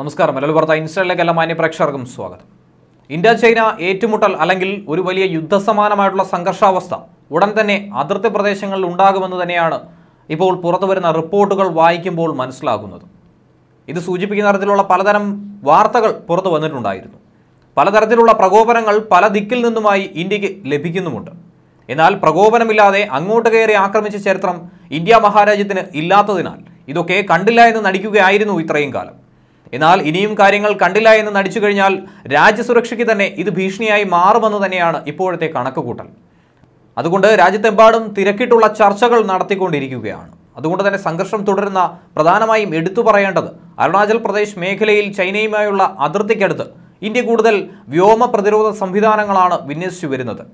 നമസ്കാരം മലയാള വാർത്ത ഇൻസ്റ്റയിലേക്ക് എല്ലാ മാന്യപ്രേക്ഷകർക്കും സ്വാഗതം ഇന്ത്യ ചൈന ഏറ്റുമുട്ടൽ അല്ലെങ്കിൽ ഒരു വലിയ യുദ്ധസമാനമായിട്ടുള്ള സംഘർഷാവസ്ഥ ഉടൻ തന്നെ അതിർത്തി പ്രദേശങ്ങളിൽ ഉണ്ടാകുമെന്ന് തന്നെയാണ് ഇപ്പോൾ പുറത്തു വരുന്ന റിപ്പോർട്ടുകൾ വായിക്കുമ്പോൾ മനസ്സിലാകുന്നത് ഇത് സൂചിപ്പിക്കുന്ന തരത്തിലുള്ള പലതരം വാർത്തകൾ പുറത്തു വന്നിട്ടുണ്ടായിരുന്നു പലതരത്തിലുള്ള പ്രകോപനങ്ങൾ പല ദിക്കിൽ നിന്നുമായി ഇന്ത്യക്ക് ലഭിക്കുന്നുമുണ്ട് എന്നാൽ പ്രകോപനമില്ലാതെ അങ്ങോട്ട് കയറി ആക്രമിച്ച ചരിത്രം ഇന്ത്യ മഹാരാജ്യത്തിന് ഇല്ലാത്തതിനാൽ ഇതൊക്കെ കണ്ടില്ല എന്ന് നടിക്കുകയായിരുന്നു ഇത്രയും കാലം എന്നാൽ ഇനിയും കാര്യങ്ങൾ കണ്ടില്ല എന്ന് നടിച്ചു കഴിഞ്ഞാൽ രാജ്യസുരക്ഷയ്ക്ക് തന്നെ ഇത് ഭീഷണിയായി മാറുമെന്ന് തന്നെയാണ് ഇപ്പോഴത്തെ കണക്കുകൂട്ടൽ അതുകൊണ്ട് രാജ്യത്തെമ്പാടും തിരക്കിട്ടുള്ള ചർച്ചകൾ നടത്തിക്കൊണ്ടിരിക്കുകയാണ് അതുകൊണ്ട് തന്നെ സംഘർഷം തുടരുന്ന പ്രധാനമായും എടുത്തു പറയേണ്ടത് അരുണാചൽ പ്രദേശ് മേഖലയിൽ ചൈനയുമായുള്ള അതിർത്തിക്കടുത്ത് ഇന്ത്യ കൂടുതൽ വ്യോമ പ്രതിരോധ സംവിധാനങ്ങളാണ് വിന്യസിച്ചു വരുന്നത്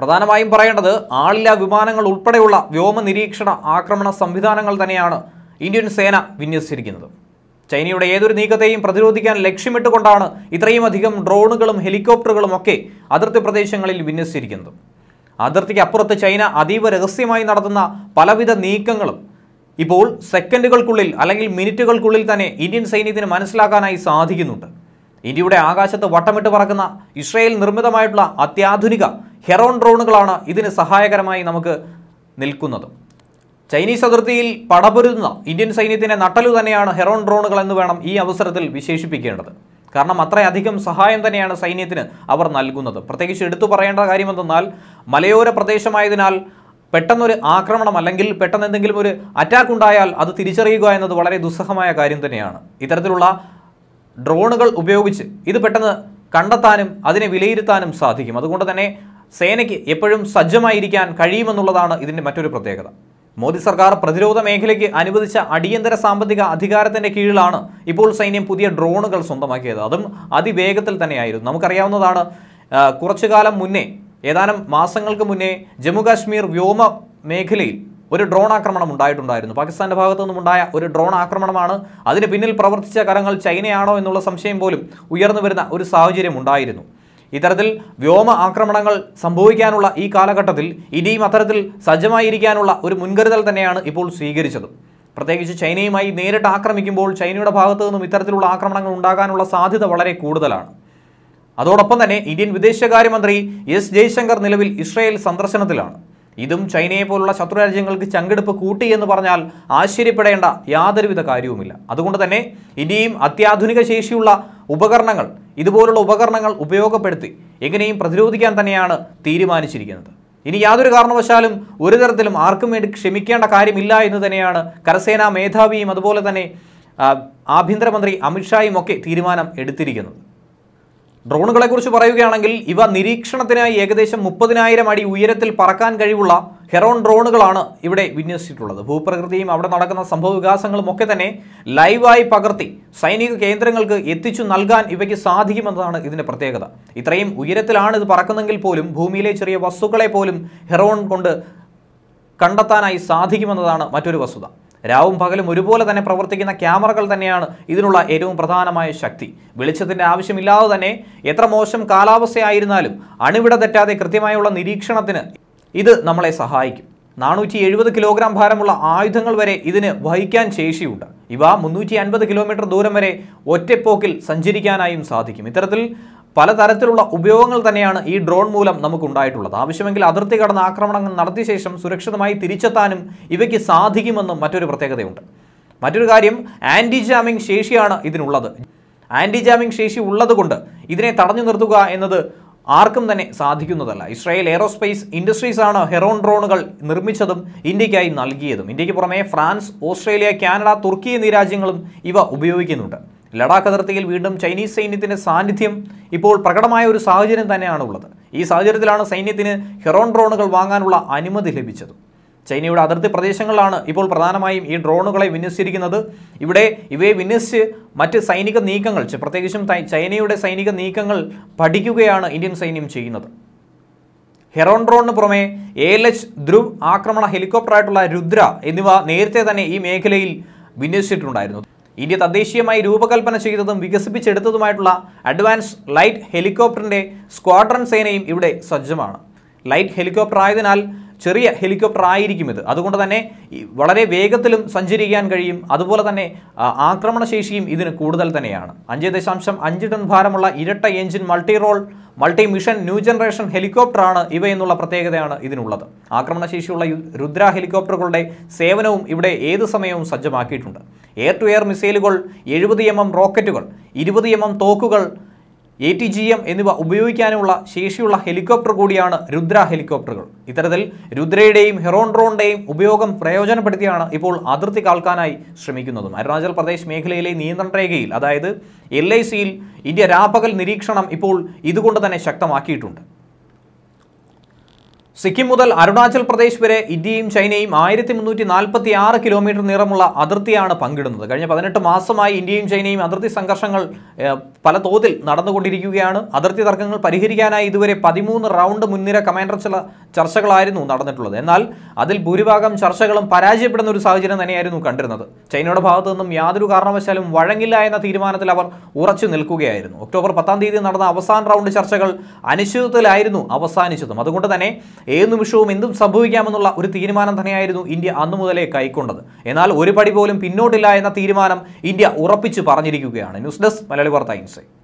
പ്രധാനമായും പറയേണ്ടത് ആളില്ല വിമാനങ്ങൾ ഉൾപ്പെടെയുള്ള വ്യോമ നിരീക്ഷണ ആക്രമണ സംവിധാനങ്ങൾ തന്നെയാണ് ഇന്ത്യൻ സേന വിന്യസിച്ചിരിക്കുന്നത് ചൈനയുടെ ഏതൊരു നീക്കത്തെയും പ്രതിരോധിക്കാൻ ലക്ഷ്യമിട്ടുകൊണ്ടാണ് ഇത്രയുമധികം ഡ്രോണുകളും ഹെലികോപ്റ്ററുകളും ഒക്കെ അതിർത്തി പ്രദേശങ്ങളിൽ വിന്യസിച്ചിരിക്കുന്നത് അതിർത്തിക്ക് അപ്പുറത്ത് ചൈന അതീവ രഹസ്യമായി നടത്തുന്ന പലവിധ നീക്കങ്ങളും ഇപ്പോൾ സെക്കൻഡുകൾക്കുള്ളിൽ അല്ലെങ്കിൽ മിനിറ്റുകൾക്കുള്ളിൽ തന്നെ ഇന്ത്യൻ സൈന്യത്തിന് മനസ്സിലാക്കാനായി സാധിക്കുന്നുണ്ട് ഇന്ത്യയുടെ ആകാശത്ത് വട്ടമിട്ട് പറക്കുന്ന ഇസ്രയേൽ നിർമ്മിതമായിട്ടുള്ള അത്യാധുനിക ഹെറോൺ ഡ്രോണുകളാണ് ഇതിന് സഹായകരമായി നമുക്ക് നിൽക്കുന്നത് ചൈനീസ് അതിർത്തിയിൽ പടപൊരുന്ന ഇന്ത്യൻ സൈന്യത്തിന്റെ നട്ടലു തന്നെയാണ് ഹെറോൺ ഡ്രോണുകൾ എന്ന് വേണം ഈ അവസരത്തിൽ വിശേഷിപ്പിക്കേണ്ടത് കാരണം അത്രയധികം സഹായം തന്നെയാണ് സൈന്യത്തിന് അവർ നൽകുന്നത് പ്രത്യേകിച്ച് എടുത്തു പറയേണ്ട എന്തെന്നാൽ മലയോര പ്രദേശമായതിനാൽ പെട്ടെന്നൊരു ആക്രമണം അല്ലെങ്കിൽ പെട്ടെന്ന് എന്തെങ്കിലും ഒരു അറ്റാക്ക് ഉണ്ടായാൽ അത് തിരിച്ചറിയുക എന്നത് വളരെ ദുസ്സഹമായ കാര്യം തന്നെയാണ് ഇത്തരത്തിലുള്ള ഡ്രോണുകൾ ഉപയോഗിച്ച് ഇത് പെട്ടെന്ന് കണ്ടെത്താനും അതിനെ വിലയിരുത്താനും സാധിക്കും അതുകൊണ്ട് തന്നെ സേനയ്ക്ക് എപ്പോഴും സജ്ജമായിരിക്കാൻ കഴിയുമെന്നുള്ളതാണ് ഇതിൻ്റെ മറ്റൊരു പ്രത്യേകത മോദി സർക്കാർ പ്രതിരോധ മേഖലയ്ക്ക് അനുവദിച്ച അടിയന്തര സാമ്പത്തിക അധികാരത്തിന്റെ കീഴിലാണ് ഇപ്പോൾ സൈന്യം പുതിയ ഡ്രോണുകൾ സ്വന്തമാക്കിയത് അതും അതിവേഗത്തിൽ തന്നെയായിരുന്നു നമുക്കറിയാവുന്നതാണ് കുറച്ചു കാലം മുന്നേ ഏതാനും മാസങ്ങൾക്ക് മുന്നേ ജമ്മുകാശ്മീർ വ്യോമ മേഖലയിൽ ഒരു ഡ്രോൺ ആക്രമണം ഉണ്ടായിട്ടുണ്ടായിരുന്നു പാകിസ്ഥാന്റെ ഭാഗത്തു നിന്നുമുണ്ടായ ഒരു ഡ്രോൺ ആക്രമണമാണ് അതിന് പിന്നിൽ പ്രവർത്തിച്ച കരങ്ങൾ ചൈനയാണോ എന്നുള്ള സംശയം പോലും ഉയർന്നു വരുന്ന ഒരു സാഹചര്യം ഉണ്ടായിരുന്നു ഇത്തരത്തിൽ വ്യോമ ആക്രമണങ്ങൾ സംഭവിക്കാനുള്ള ഈ കാലഘട്ടത്തിൽ ഇനിയും അത്തരത്തിൽ സജ്ജമായിരിക്കാനുള്ള ഒരു മുൻകരുതൽ തന്നെയാണ് ഇപ്പോൾ സ്വീകരിച്ചത് പ്രത്യേകിച്ച് ചൈനയുമായി നേരിട്ട് ആക്രമിക്കുമ്പോൾ ചൈനയുടെ ഭാഗത്തു നിന്നും ഇത്തരത്തിലുള്ള ആക്രമണങ്ങൾ ഉണ്ടാകാനുള്ള സാധ്യത വളരെ കൂടുതലാണ് അതോടൊപ്പം തന്നെ ഇന്ത്യൻ വിദേശകാര്യമന്ത്രി എസ് ജയശങ്കർ നിലവിൽ ഇസ്രയേൽ സന്ദർശനത്തിലാണ് ഇതും ചൈനയെ പോലുള്ള ശത്രുരാജ്യങ്ങൾക്ക് ചങ്കെടുപ്പ് കൂട്ടി എന്ന് പറഞ്ഞാൽ ആശ്ചര്യപ്പെടേണ്ട യാതൊരുവിധ കാര്യവുമില്ല അതുകൊണ്ട് തന്നെ ഇനിയും അത്യാധുനിക ശേഷിയുള്ള ഉപകരണങ്ങൾ ഇതുപോലുള്ള ഉപകരണങ്ങൾ ഉപയോഗപ്പെടുത്തി എങ്ങനെയും പ്രതിരോധിക്കാൻ തന്നെയാണ് തീരുമാനിച്ചിരിക്കുന്നത് ഇനി യാതൊരു കാരണവശാലും ഒരു തരത്തിലും ആർക്കും വേണ്ടി ക്ഷമിക്കേണ്ട കാര്യമില്ല എന്ന് തന്നെയാണ് കരസേനാ മേധാവിയും അതുപോലെ തന്നെ ആഭ്യന്തരമന്ത്രി അമിത്ഷായും ഒക്കെ തീരുമാനം എടുത്തിരിക്കുന്നത് ഡ്രോണുകളെക്കുറിച്ച് പറയുകയാണെങ്കിൽ ഇവ നിരീക്ഷണത്തിനായി ഏകദേശം മുപ്പതിനായിരം അടി ഉയരത്തിൽ പറക്കാൻ കഴിവുള്ള ഹെറോൺ ഡ്രോണുകളാണ് ഇവിടെ വിന്യസിച്ചിട്ടുള്ളത് ഭൂപ്രകൃതിയും അവിടെ നടക്കുന്ന സംഭവ വികാസങ്ങളും ഒക്കെ തന്നെ ലൈവായി പകർത്തി സൈനിക കേന്ദ്രങ്ങൾക്ക് എത്തിച്ചു നൽകാൻ ഇവയ്ക്ക് സാധിക്കുമെന്നതാണ് ഇതിൻ്റെ പ്രത്യേകത ഇത്രയും ഉയരത്തിലാണ് ഇത് പറക്കുന്നെങ്കിൽ പോലും ഭൂമിയിലെ ചെറിയ വസ്തുക്കളെ പോലും ഹെറോൺ കൊണ്ട് കണ്ടെത്താനായി സാധിക്കുമെന്നതാണ് മറ്റൊരു വസ്തുത രാവും പകലും ഒരുപോലെ തന്നെ പ്രവർത്തിക്കുന്ന ക്യാമറകൾ തന്നെയാണ് ഇതിനുള്ള ഏറ്റവും പ്രധാനമായ ശക്തി വെളിച്ചത്തിൻ്റെ ആവശ്യമില്ലാതെ തന്നെ എത്ര മോശം കാലാവസ്ഥയായിരുന്നാലും അണിവിട തെറ്റാതെ കൃത്യമായുള്ള നിരീക്ഷണത്തിന് ഇത് നമ്മളെ സഹായിക്കും നാനൂറ്റി എഴുപത് കിലോഗ്രാം ഭാരമുള്ള ആയുധങ്ങൾ വരെ ഇതിന് വഹിക്കാൻ ശേഷിയുണ്ട് ഇവ മുന്നൂറ്റി അൻപത് കിലോമീറ്റർ ദൂരം വരെ ഒറ്റപ്പോക്കിൽ സഞ്ചരിക്കാനായും സാധിക്കും ഇത്തരത്തിൽ പലതരത്തിലുള്ള ഉപയോഗങ്ങൾ തന്നെയാണ് ഈ ഡ്രോൺ മൂലം നമുക്കുണ്ടായിട്ടുള്ളത് ആവശ്യമെങ്കിൽ അതിർത്തി കടന്ന് ആക്രമണങ്ങൾ നടത്തിയ ശേഷം സുരക്ഷിതമായി തിരിച്ചെത്താനും ഇവയ്ക്ക് സാധിക്കുമെന്നും മറ്റൊരു പ്രത്യേകതയുണ്ട് മറ്റൊരു കാര്യം ആൻറ്റി ജാമിംഗ് ശേഷിയാണ് ഇതിനുള്ളത് ആൻറ്റി ജാമിംഗ് ശേഷി ഉള്ളതുകൊണ്ട് ഇതിനെ തടഞ്ഞു നിർത്തുക എന്നത് ആർക്കും തന്നെ സാധിക്കുന്നതല്ല ഇസ്രായേൽ എയറോസ്പേസ് ഇൻഡസ്ട്രീസാണ് ഹെറോൺ ഡ്രോണുകൾ നിർമ്മിച്ചതും ഇന്ത്യയ്ക്കായി നൽകിയതും ഇന്ത്യക്ക് പുറമെ ഫ്രാൻസ് ഓസ്ട്രേലിയ കാനഡ തുർക്കി എന്നീ രാജ്യങ്ങളും ഇവ ഉപയോഗിക്കുന്നുണ്ട് ലഡാക്ക് അതിർത്തിയിൽ വീണ്ടും ചൈനീസ് സൈന്യത്തിൻ്റെ സാന്നിധ്യം ഇപ്പോൾ പ്രകടമായ ഒരു സാഹചര്യം തന്നെയാണ് ഉള്ളത് ഈ സാഹചര്യത്തിലാണ് സൈന്യത്തിന് ഹെറോൺ ഡ്രോണുകൾ വാങ്ങാനുള്ള അനുമതി ലഭിച്ചത് ചൈനയുടെ അതിർത്തി പ്രദേശങ്ങളിലാണ് ഇപ്പോൾ പ്രധാനമായും ഈ ഡ്രോണുകളെ വിന്യസിച്ചിരിക്കുന്നത് ഇവിടെ ഇവയെ വിന്യസിച്ച് മറ്റ് സൈനിക നീക്കങ്ങൾ പ്രത്യേകിച്ചും ചൈനയുടെ സൈനിക നീക്കങ്ങൾ പഠിക്കുകയാണ് ഇന്ത്യൻ സൈന്യം ചെയ്യുന്നത് ഹെറോൺ ഡ്രോണിന് പുറമെ എ എൽ എച്ച് ധ്രുവ് ആക്രമണ ഹെലികോപ്റ്ററായിട്ടുള്ള രുദ്ര എന്നിവ നേരത്തെ തന്നെ ഈ മേഖലയിൽ വിന്യസിച്ചിട്ടുണ്ടായിരുന്നു ഇന്ത്യ തദ്ദേശീയമായി രൂപകൽപ്പന ചെയ്തതും വികസിപ്പിച്ചെടുത്തതുമായിട്ടുള്ള അഡ്വാൻസ് ലൈറ്റ് ഹെലികോപ്റ്ററിൻ്റെ സ്ക്വാഡ്രൺ സേനയും ഇവിടെ സജ്ജമാണ് ലൈറ്റ് ഹെലികോപ്റ്റർ ആയതിനാൽ ചെറിയ ഹെലികോപ്റ്റർ ആയിരിക്കും ഇത് അതുകൊണ്ട് തന്നെ വളരെ വേഗത്തിലും സഞ്ചരിക്കാൻ കഴിയും അതുപോലെ തന്നെ ആക്രമണശേഷിയും ഇതിന് കൂടുതൽ തന്നെയാണ് അഞ്ച് ദശാംശം അഞ്ച് ടൺ ഭാരമുള്ള ഇരട്ട engine multi role multi mission new generation ഹെലികോപ്റ്ററാണ് ഇവയെന്നുള്ള പ്രത്യേകതയാണ് ഇതിനുള്ളത് ആക്രമണശേഷിയുള്ള രുദ്ര ഹെലികോപ്റ്ററുകളുടെ സേവനവും ഇവിടെ ഏത് സമയവും സജ്ജമാക്കിയിട്ടുണ്ട് എയർ ടു എയർ മിസൈലുകൾ എഴുപത് എം എം റോക്കറ്റുകൾ ഇരുപത് എം എം തോക്കുകൾ എ ടി ജി എം എന്നിവ ഉപയോഗിക്കാനുള്ള ശേഷിയുള്ള ഹെലികോപ്റ്റർ കൂടിയാണ് രുദ്ര ഹെലികോപ്റ്ററുകൾ ഇത്തരത്തിൽ രുദ്രയുടെയും ഹെറോൺ ഡ്രോണിൻ്റെയും ഉപയോഗം പ്രയോജനപ്പെടുത്തിയാണ് ഇപ്പോൾ അതിർത്തി കാൽക്കാനായി ശ്രമിക്കുന്നതും അരുണാചൽ പ്രദേശ് മേഖലയിലെ നിയന്ത്രണ രേഖയിൽ അതായത് എൽ ഐ സിയിൽ ഇന്ത്യ രാപ്പകൽ നിരീക്ഷണം ഇപ്പോൾ ഇതുകൊണ്ട് തന്നെ ശക്തമാക്കിയിട്ടുണ്ട് സിക്കിം മുതൽ അരുണാചൽ പ്രദേശ് വരെ ഇന്ത്യയും ചൈനയും ആയിരത്തി മുന്നൂറ്റി നാൽപ്പത്തി ആറ് കിലോമീറ്റർ നീളമുള്ള അതിർത്തിയാണ് പങ്കിടുന്നത് കഴിഞ്ഞ പതിനെട്ട് മാസമായി ഇന്ത്യയും ചൈനയും അതിർത്തി സംഘർഷങ്ങൾ പല തോതിൽ നടന്നുകൊണ്ടിരിക്കുകയാണ് അതിർത്തി തർക്കങ്ങൾ പരിഹരിക്കാനായി ഇതുവരെ പതിമൂന്ന് റൗണ്ട് മുൻനിര കമാൻഡർ ചില ചർച്ചകളായിരുന്നു നടന്നിട്ടുള്ളത് എന്നാൽ അതിൽ ഭൂരിഭാഗം ചർച്ചകളും പരാജയപ്പെടുന്ന ഒരു സാഹചര്യം തന്നെയായിരുന്നു കണ്ടിരുന്നത് ചൈനയുടെ ഭാഗത്തു നിന്നും യാതൊരു കാരണവശാലും വഴങ്ങില്ല എന്ന തീരുമാനത്തിൽ അവർ ഉറച്ചു നിൽക്കുകയായിരുന്നു ഒക്ടോബർ പത്താം തീയതി നടന്ന അവസാന റൗണ്ട് ചർച്ചകൾ അനിശ്ചിതത്തിലായിരുന്നു അവസാനിച്ചതും അതുകൊണ്ട് തന്നെ ഏത് നിമിഷവും എന്തും സംഭവിക്കാമെന്നുള്ള ഒരു തീരുമാനം തന്നെയായിരുന്നു ഇന്ത്യ അന്നു മുതലേ കൈക്കൊണ്ടത് എന്നാൽ ഒരു പടി പോലും പിന്നോട്ടില്ല എന്ന തീരുമാനം ഇന്ത്യ ഉറപ്പിച്ചു പറഞ്ഞിരിക്കുകയാണ് ന്യൂസ് ഡെസ്ക് മലയാളി വാർത്ത ഇൻസൈറ്റ്